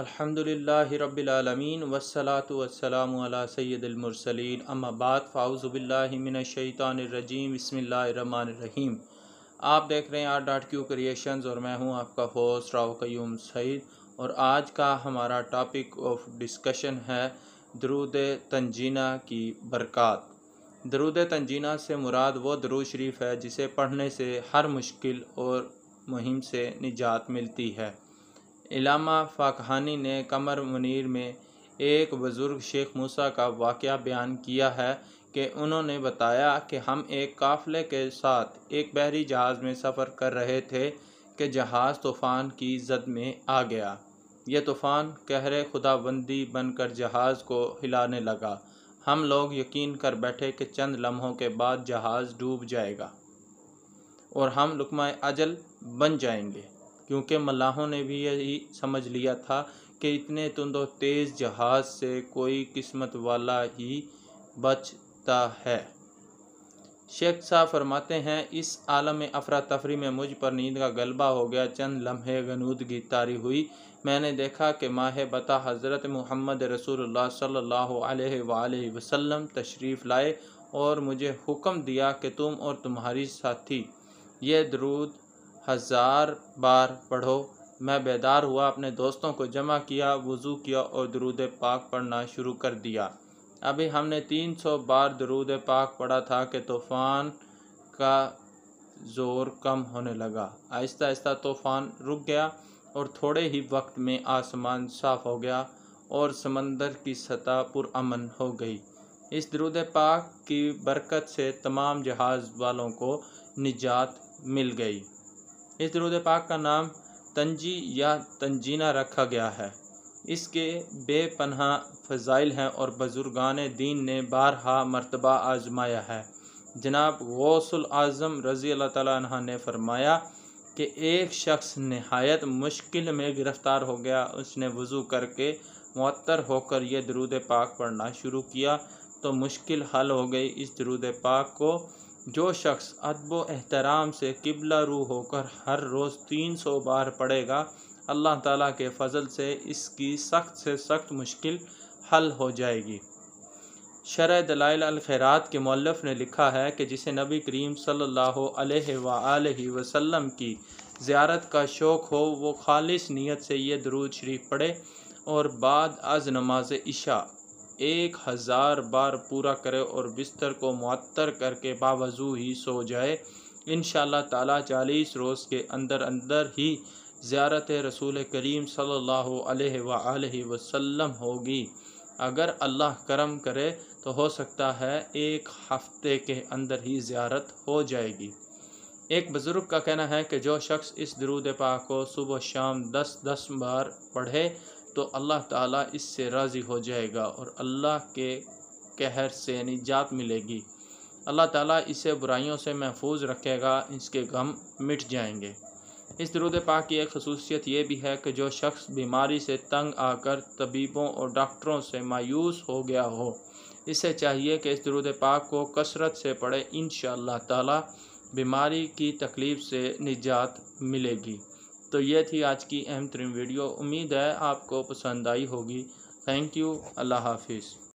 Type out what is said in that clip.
अल्हम्दुलिल्लाहि रब्बिल आलमीन वस्सलातु वस्सलामु अला सय्यदिल मुरसलीन अम्मा बाद फाउज़ु बिल्लाहि मिनश शैतानिर रजीम बिस्मिल्लाहिर रहमानिर रहीम आप देख रहे हैं आर डॉट क्यू क्रिएशंस और मैं हूं आपका होस्ट राव कयूम सईद और आज का हमारा टॉपिक ऑफ डिस्कशन है दरूद तंजीना की बरक़ात दरूद तंजीना से मुराद वो दरूद शरीफ है जिसे पढ़ने से हर मुश्किल और मुहिम से निजात मिलती है इलामा फ़ाकहानी ने कमर मुनीर में एक बुज़ुर्ग शेख मूसा का वाक़ बयान किया है कि उन्होंने बताया कि हम एक काफ़िले के साथ एक बहरी जहाज़ में सफ़र कर रहे थे कि जहाज़ तूफ़ान की जद में आ गया यह तूफ़ान कहरे खुदाबंदी बनकर जहाज़ को हिलाने लगा हम लोग यकीन कर बैठे कि चंद लम्हों के बाद जहाज़ डूब जाएगा और हम लुकमा अजल बन जाएंगे क्योंकि मलाहों ने भी यही समझ लिया था कि इतने तुंदो तेज़ जहाज से कोई किस्मत वाला ही बचता है शेख साहब फरमाते हैं इस आलम अफरा तफरी में मुझ पर नींद का गलबा हो गया चंद लम्हे की तारी हुई मैंने देखा कि माह बता हज़रत मोहम्मद रसूल सल्लल्लाहु अलैहि वसल्लम तशरीफ़ लाए और मुझे हुक्म दिया कि तुम और तुम्हारी साथी ये दरूद हज़ार बार पढ़ो मैं बेदार हुआ अपने दोस्तों को जमा किया वज़ू किया और दरूद पाक पढ़ना शुरू कर दिया अभी हमने तीन सौ बार दरूद पाक पढ़ा था कि तूफ़ान का ज़ोर कम होने लगा आहिस्ता आहिस्ता तूफ़ान रुक गया और थोड़े ही वक्त में आसमान साफ हो गया और समंदर की सतह पुरअमन हो गई इस दरूद पाक की बरकत से तमाम जहाज़ वालों को निजात मिल गई इस दरूद पाक का नाम तंजी या तंजीना रखा गया है इसके बेपनहा फ़जाइल हैं और बजुर्गान दीन ने बारहा मरतबा आजमाया है जनाब गौसल आज़म रज़ी अल्लाह तह ने फरमाया कि एक शख्स नहायत मुश्किल में गिरफ़्तार हो गया उसने वज़ू करके मअतर होकर यह दरूद पाक पढ़ना शुरू किया तो मुश्किल हल हो गई इस दरूद पाक को जो शख्स अदब एहतराम से किबला रू होकर हर रोज़ तीन सौ बार पढ़ेगा अल्लाह ताला के फजल से इसकी सख्त से सख्त मुश्किल हल हो जाएगी शर दलाइल अलखैरात के मौलफ ने लिखा है कि जिसे नबी करीम सल्लल्लाहु अलैहि वसल्लम की ज़्यारत का शौक़ हो वो खालिस नीयत से ये दरूद शरीफ पढ़े और बाद अज नमाज इशा एक हज़ार बार पूरा करे और बिस्तर को मअतर करके बावजू ही सो जाए इन ताला चालीस रोज़ के अंदर अंदर ही ज़्यारत रसूल करीम सल्ला वसम होगी अगर अल्लाह करम करे तो हो सकता है एक हफ्ते के अंदर ही ज़्यारत हो जाएगी एक बुज़ुर्ग का कहना है कि जो शख्स इस दरूद पाक को सुबह शाम दस दस बार पढ़े तो अल्लाह ताला इससे राज़ी हो जाएगा और अल्लाह के कहर से निजात मिलेगी अल्लाह ताला इसे बुराइयों से महफूज रखेगा इसके गम मिट जाएंगे इस दरुद पाक की एक खसूसियत ये भी है कि जो शख्स बीमारी से तंग आकर तबीबों और डॉक्टरों से मायूस हो गया हो इसे चाहिए कि इस दरुद पाक को कसरत से पढ़े इन ताला बीमारी की तकलीफ़ से निजात मिलेगी तो ये थी आज की अहम तरीन वीडियो उम्मीद है आपको पसंद आई होगी थैंक यू अल्लाह हाफिज़